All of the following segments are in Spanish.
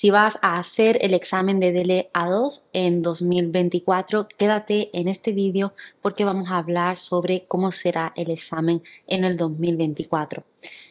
Si vas a hacer el examen de a 2 en 2024, quédate en este vídeo porque vamos a hablar sobre cómo será el examen en el 2024.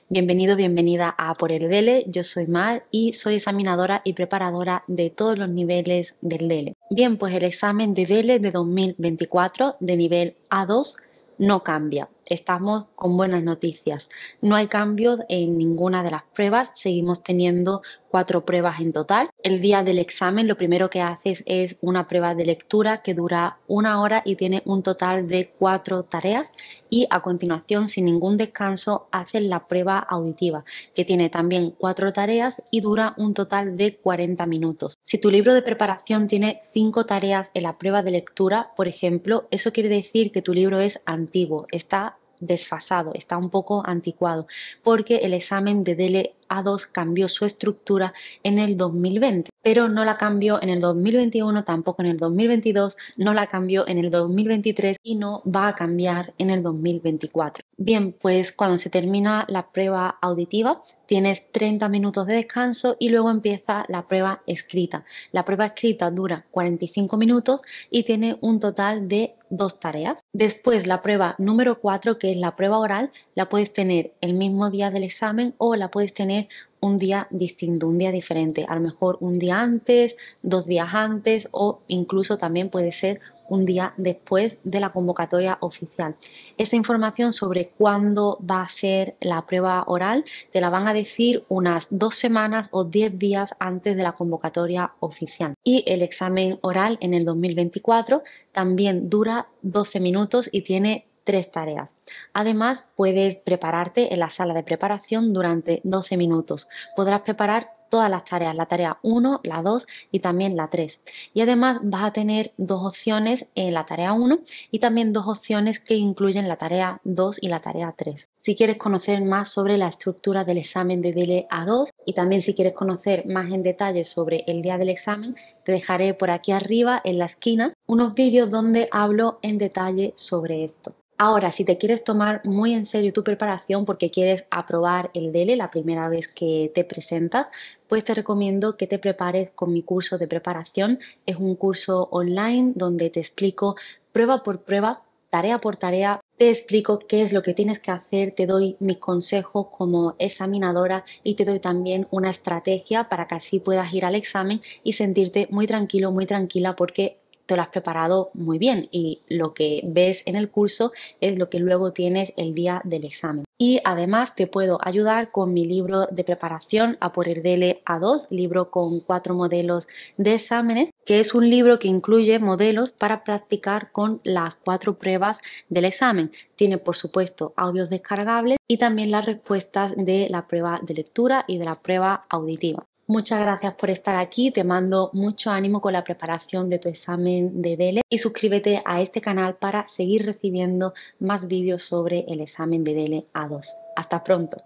Bienvenido, bienvenida a Por el DELE. Yo soy Mar y soy examinadora y preparadora de todos los niveles del DELE. Bien, pues el examen de DELE de 2024 de nivel A2 no cambia estamos con buenas noticias. No hay cambios en ninguna de las pruebas, seguimos teniendo cuatro pruebas en total. El día del examen lo primero que haces es una prueba de lectura que dura una hora y tiene un total de cuatro tareas y a continuación sin ningún descanso haces la prueba auditiva que tiene también cuatro tareas y dura un total de 40 minutos. Si tu libro de preparación tiene cinco tareas en la prueba de lectura, por ejemplo, eso quiere decir que tu libro es antiguo, está desfasado, está un poco anticuado, porque el examen de dele a2 cambió su estructura en el 2020, pero no la cambió en el 2021, tampoco en el 2022, no la cambió en el 2023 y no va a cambiar en el 2024. Bien, pues cuando se termina la prueba auditiva, tienes 30 minutos de descanso y luego empieza la prueba escrita. La prueba escrita dura 45 minutos y tiene un total de dos tareas. Después la prueba número 4, que es la prueba oral, la puedes tener el mismo día del examen o la puedes tener un día distinto, un día diferente, a lo mejor un día antes, dos días antes o incluso también puede ser un día después de la convocatoria oficial. Esa información sobre cuándo va a ser la prueba oral te la van a decir unas dos semanas o diez días antes de la convocatoria oficial. Y el examen oral en el 2024 también dura 12 minutos y tiene tres tareas. Además, puedes prepararte en la sala de preparación durante 12 minutos. Podrás preparar todas las tareas, la tarea 1, la 2 y también la 3. Y además vas a tener dos opciones en la tarea 1 y también dos opciones que incluyen la tarea 2 y la tarea 3. Si quieres conocer más sobre la estructura del examen de e a 2 y también si quieres conocer más en detalle sobre el día del examen, te dejaré por aquí arriba en la esquina unos vídeos donde hablo en detalle sobre esto. Ahora, si te quieres tomar muy en serio tu preparación porque quieres aprobar el DELE la primera vez que te presentas, pues te recomiendo que te prepares con mi curso de preparación. Es un curso online donde te explico prueba por prueba, tarea por tarea, te explico qué es lo que tienes que hacer, te doy mis consejos como examinadora y te doy también una estrategia para que así puedas ir al examen y sentirte muy tranquilo, muy tranquila porque te lo has preparado muy bien y lo que ves en el curso es lo que luego tienes el día del examen. Y además te puedo ayudar con mi libro de preparación a por el A2, libro con cuatro modelos de exámenes, que es un libro que incluye modelos para practicar con las cuatro pruebas del examen. Tiene por supuesto audios descargables y también las respuestas de la prueba de lectura y de la prueba auditiva. Muchas gracias por estar aquí, te mando mucho ánimo con la preparación de tu examen de DELE y suscríbete a este canal para seguir recibiendo más vídeos sobre el examen de DELE A2. Hasta pronto.